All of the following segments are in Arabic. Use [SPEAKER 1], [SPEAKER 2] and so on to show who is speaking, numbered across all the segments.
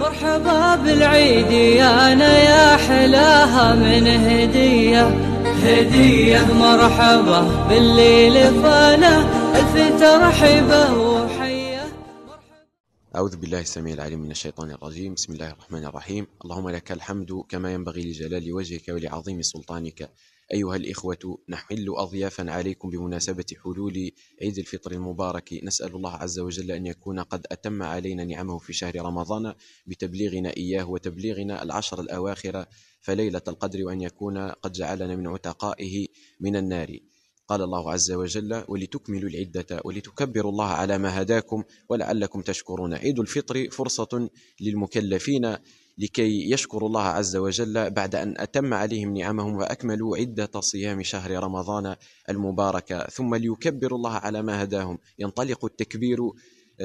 [SPEAKER 1] مرحبا بالعيد يا أنا يا حلاها من هدية هدية مرحبا بالليل فانا الف ترحبه أعوذ بالله السميع العليم من الشيطان الرجيم بسم الله الرحمن الرحيم اللهم لك الحمد كما ينبغي لجلال وجهك ولعظيم سلطانك أيها الإخوة نحل أضيافا عليكم بمناسبة حلول عيد الفطر المبارك نسأل الله عز وجل أن يكون قد أتم علينا نعمه في شهر رمضان بتبليغنا إياه وتبليغنا العشر الأواخر فليلة القدر وأن يكون قد جعلنا من عتقائه من النار قال الله عز وجل ولتكملوا العدة ولتكبروا الله على ما هداكم ولعلكم تشكرون عيد الفطر فرصة للمكلفين لكي يشكروا الله عز وجل بعد أن أتم عليهم نعمهم وأكملوا عدة صيام شهر رمضان المبارك ثم ليكبروا الله على ما هداهم ينطلق التكبير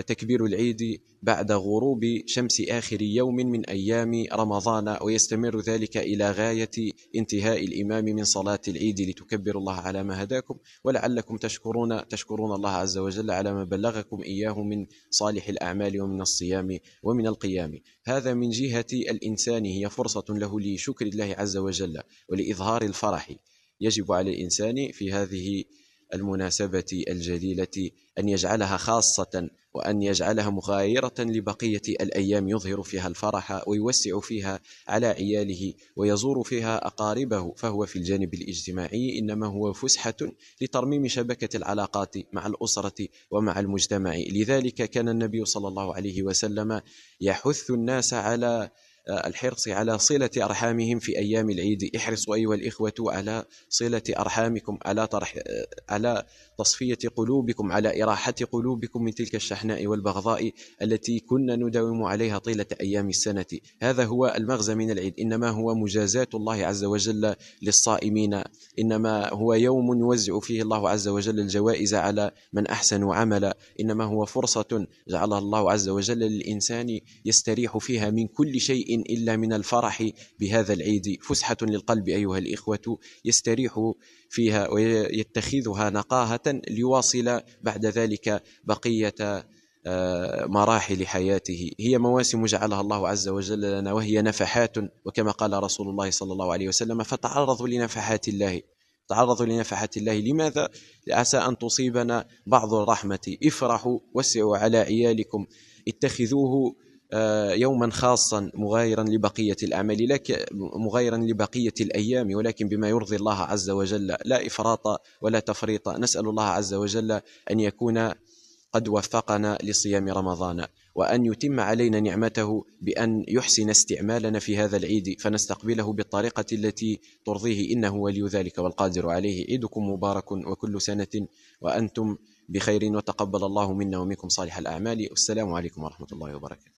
[SPEAKER 1] تكبير العيد بعد غروب شمس آخر يوم من أيام رمضان ويستمر ذلك إلى غاية انتهاء الإمام من صلاة العيد لتكبروا الله على ما هداكم ولعلكم تشكرون تشكرون الله عز وجل على ما بلغكم إياه من صالح الأعمال ومن الصيام ومن القيام هذا من جهة الإنسان هي فرصة له لشكر الله عز وجل ولإظهار الفرح يجب على الإنسان في هذه المناسبة الجليلة أن يجعلها خاصة وأن يجعلها مغايرة لبقية الأيام يظهر فيها الفرح ويوسع فيها على عياله ويزور فيها أقاربه فهو في الجانب الاجتماعي إنما هو فسحة لترميم شبكة العلاقات مع الأسرة ومع المجتمع لذلك كان النبي صلى الله عليه وسلم يحث الناس على آه، الحرص على صلة أرحامهم في أيام العيد احرصوا أيها الإخوة على صلة أرحامكم على, طرح آه، على تصفية قلوبكم على إراحة قلوبكم من تلك الشحناء والبغضاء التي كنا نداوم عليها طيلة أيام السنة هذا هو المغزى من العيد إنما هو مجازاة الله عز وجل للصائمين إنما هو يوم يوزع فيه الله عز وجل الجوائز على من أحسن عملا إنما هو فرصة جعلها الله عز وجل للإنسان يستريح فيها من كل شيء إلا من الفرح بهذا العيد فسحة للقلب أيها الإخوة يستريح فيها ويتخذها نقاهة ليواصل بعد ذلك بقية آه، مراحل حياته هي مواسم جعلها الله عز وجل لنا وهي نفحات وكما قال رسول الله صلى الله عليه وسلم فتعرضوا لنفحات الله تعرضوا لنفحات الله لماذا؟ عسى أن تصيبنا بعض الرحمة افرحوا وسعوا على عيالكم اتخذوه آه، يوما خاصا مغايرا لبقية الأعمال لك مغايرا لبقية الأيام ولكن بما يرضي الله عز وجل لا إفراط ولا تفريط نسأل الله عز وجل أن يكون قد وفقنا لصيام رمضان وأن يتم علينا نعمته بأن يحسن استعمالنا في هذا العيد فنستقبله بالطريقة التي ترضيه إنه ولي ذلك والقادر عليه عيدكم مبارك وكل سنة وأنتم بخير وتقبل الله منا ومنكم صالح الأعمال والسلام عليكم ورحمة الله وبركاته